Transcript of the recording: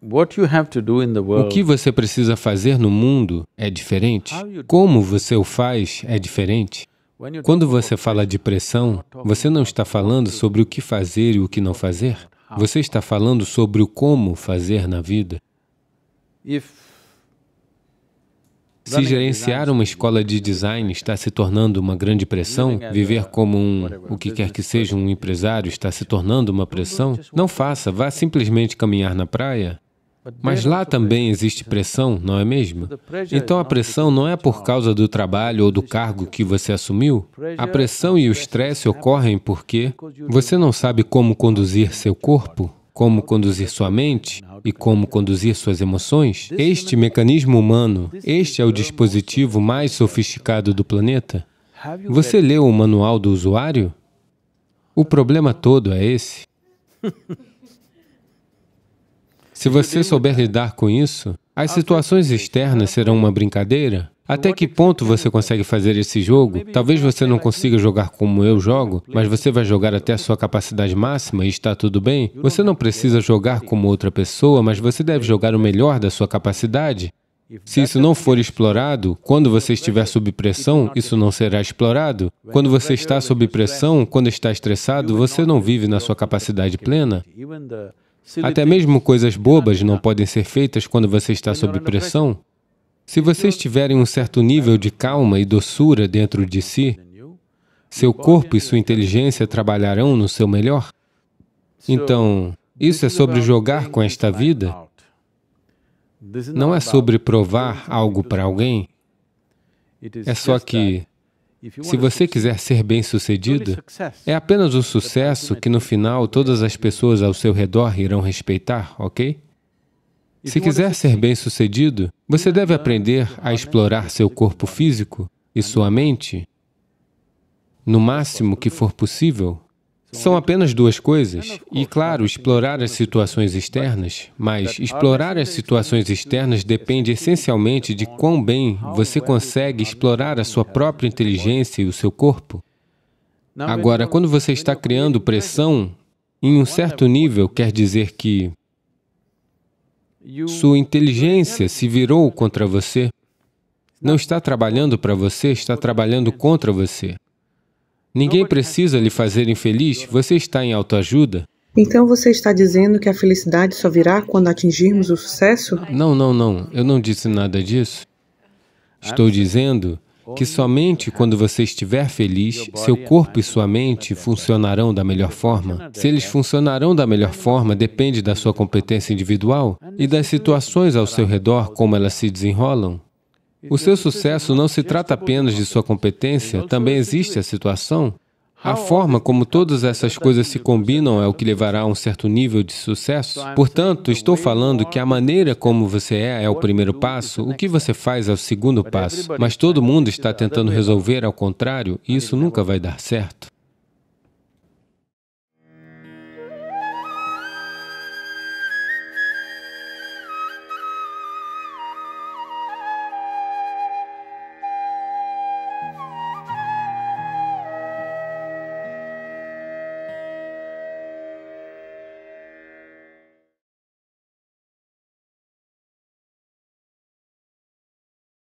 O que você precisa fazer no mundo é diferente. Como você o faz é diferente. Quando você fala de pressão, você não está falando sobre o que fazer e o que não fazer. Você está falando sobre o como fazer na vida. Se gerenciar uma escola de design está se tornando uma grande pressão, viver como um, o que quer que seja, um empresário está se tornando uma pressão, não faça, vá simplesmente caminhar na praia mas lá também existe pressão, não é mesmo? Então a pressão não é por causa do trabalho ou do cargo que você assumiu. A pressão e o estresse ocorrem porque você não sabe como conduzir seu corpo, como conduzir sua mente e como conduzir suas emoções. Este mecanismo humano, este é o dispositivo mais sofisticado do planeta. Você leu o manual do usuário? O problema todo é esse. Se você souber lidar com isso, as situações externas serão uma brincadeira. Até que ponto você consegue fazer esse jogo? Talvez você não consiga jogar como eu jogo, mas você vai jogar até a sua capacidade máxima e está tudo bem. Você não precisa jogar como outra pessoa, mas você deve jogar o melhor da sua capacidade. Se isso não for explorado, quando você estiver sob pressão, isso não será explorado. Quando você está sob pressão, quando está estressado, você não vive na sua capacidade plena. Até mesmo coisas bobas não podem ser feitas quando você está sob pressão. Se vocês tiverem um certo nível de calma e doçura dentro de si, seu corpo e é sua inteligência trabalharão no seu melhor. Então, isso é sobre jogar com esta vida. Não é sobre provar algo para alguém. É só que se você quiser ser bem-sucedido, é apenas o sucesso que no final todas as pessoas ao seu redor irão respeitar, ok? Se quiser ser bem-sucedido, você deve aprender a explorar seu corpo físico e sua mente no máximo que for possível são apenas duas coisas, e claro, explorar as situações externas, mas explorar as situações externas depende essencialmente de quão bem você consegue explorar a sua própria inteligência e o seu corpo. Agora, quando você está criando pressão, em um certo nível, quer dizer que sua inteligência se virou contra você. Não está trabalhando para você, está trabalhando contra você. Ninguém precisa lhe fazer infeliz, você está em autoajuda. Então você está dizendo que a felicidade só virá quando atingirmos o sucesso? Não, não, não. Eu não disse nada disso. Estou dizendo que somente quando você estiver feliz, seu corpo e sua mente funcionarão da melhor forma. Se eles funcionarão da melhor forma, depende da sua competência individual e das situações ao seu redor, como elas se desenrolam. O seu sucesso não se trata apenas de sua competência, também existe a situação. A forma como todas essas coisas se combinam é o que levará a um certo nível de sucesso. Portanto, estou falando que a maneira como você é é o primeiro passo, o que você faz é o segundo passo. Mas todo mundo está tentando resolver ao contrário e isso nunca vai dar certo.